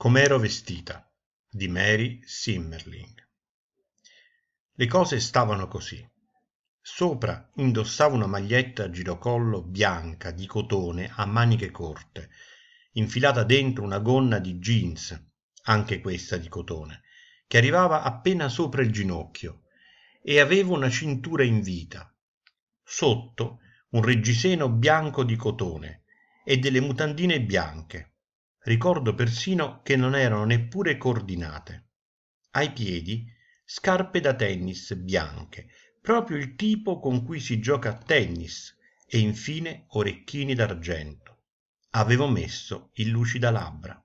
Com'ero vestita di Mary Simmerling. Le cose stavano così. Sopra indossava una maglietta a girocollo bianca di cotone a maniche corte, infilata dentro una gonna di jeans, anche questa di cotone, che arrivava appena sopra il ginocchio, e aveva una cintura in vita. Sotto un reggiseno bianco di cotone e delle mutandine bianche Ricordo persino che non erano neppure coordinate. Ai piedi scarpe da tennis bianche, proprio il tipo con cui si gioca a tennis, e infine orecchini d'argento. Avevo messo il lucidalabbra.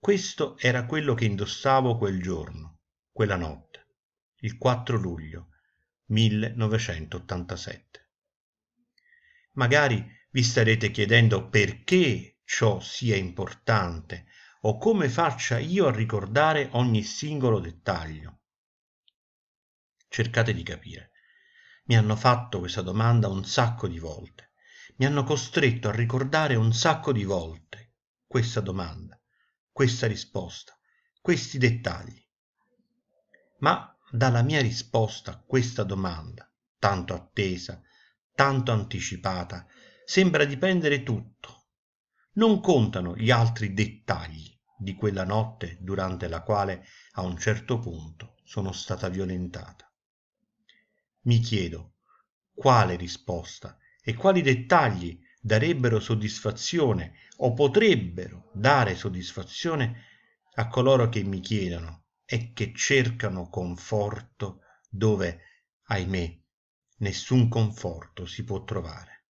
Questo era quello che indossavo quel giorno, quella notte, il 4 luglio 1987. Magari vi starete chiedendo perché ciò sia importante o come faccia io a ricordare ogni singolo dettaglio. Cercate di capire. Mi hanno fatto questa domanda un sacco di volte. Mi hanno costretto a ricordare un sacco di volte questa domanda, questa risposta, questi dettagli. Ma dalla mia risposta a questa domanda, tanto attesa, tanto anticipata, sembra dipendere tutto, non contano gli altri dettagli di quella notte durante la quale a un certo punto sono stata violentata. Mi chiedo quale risposta e quali dettagli darebbero soddisfazione o potrebbero dare soddisfazione a coloro che mi chiedono e che cercano conforto dove, ahimè, nessun conforto si può trovare.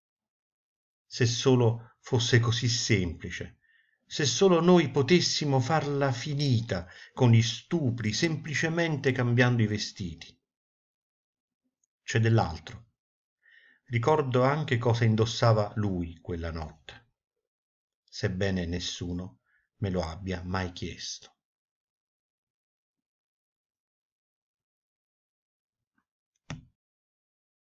Se solo fosse così semplice se solo noi potessimo farla finita con gli stupri semplicemente cambiando i vestiti c'è dell'altro ricordo anche cosa indossava lui quella notte sebbene nessuno me lo abbia mai chiesto